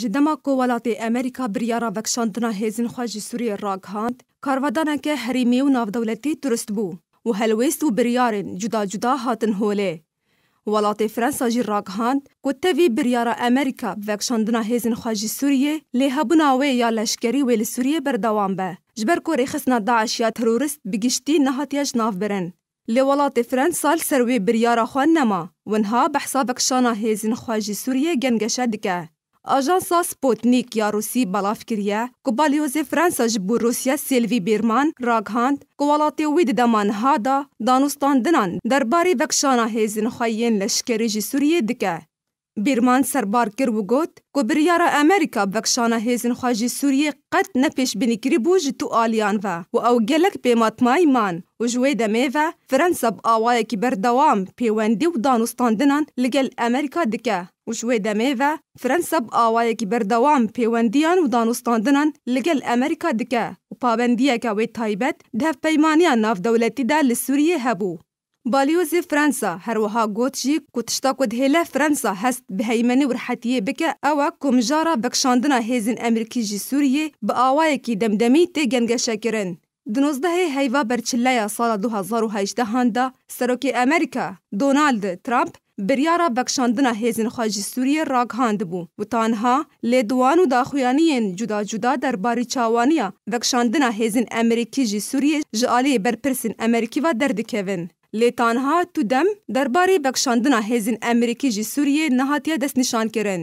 ji dema ku welatê Amerîka biryara vekşandina hêzên xwe ji Sûriyê raghand, karvedaneke herîmê û navdewletî durist bû û helwêst û biryarên cuda cuda hatin holê. Welatê Fransa jî raghand ku tevî biryara Amerîka vekşandina hêzên xwe ji Sûriyê lê hebûna wê ya leşkerî wê li Sûriyê berdewam be. Ji ber ku rêxistina Daeş ya terorist bi giştî nehatiye ji navbirin. Lê welatê Fransa li ser wê biryara xwe nema, winha behsa vekşana hêzên xwe ji Sûriyê gengeşe dike. آژانسا سپوتنیک یا روسی بلاف کریه که بالیوز فرانسا جبو روسیا سیلوی بیرمان راگهاند که ولاتی وید دمان هادا دانستاندنان درباری وکشانا هیزن خواهین لشکری جی سوریه دکه. بیرمان سربار کرد و گفت کوبریارا امریکا بکشان هیزن خواجی سوریه قط نپیش بینی کری بو تو آلیان و او گلک بیمات مای مان و جوی دمی فرنسا با آوائی که بردوام پیوندی و دانستاندنان لگل امریکا دکه و جوی دمی فرنسا با آوائی که بردوام پیوندیان و دانستاندنان لگل امریکا دکه و پابندیه که وی تایبت ده پیمانیان ناف دولتی دال لسوریه هبو بالیۆزی فرەنسا هەروەها گۆتژی کوتشتا کو هێلە فرەنسا هەست بهەیمەنی ورحەتیە بکە ئەوە کۆمژارە بەکشاندنا هێزن ئەمریکیژی سووریێ بە ئاوایەکی دەمدەمی تێگەنگەشەکردن. دنۆزدەهێ هەیوا بەرچللەیە ساڵە 2018 هادا سەرۆکی ئەمریکا دۆنالد ترامپ biryara bekşandina hêzên xwe ji Sûriye raghandibû û tanha lêdwan û daxuyaniyên cuda cuda derbarî çawaniya vekşandina hêzên Emerîkî ji Sûriye ji aliyê berpirsên Emerîkî ve derdikevin. Lêtanha tu dem derbarê bexşandina hêzên Amerîkî ji Sûriyê nehatiye dest nîşankirin.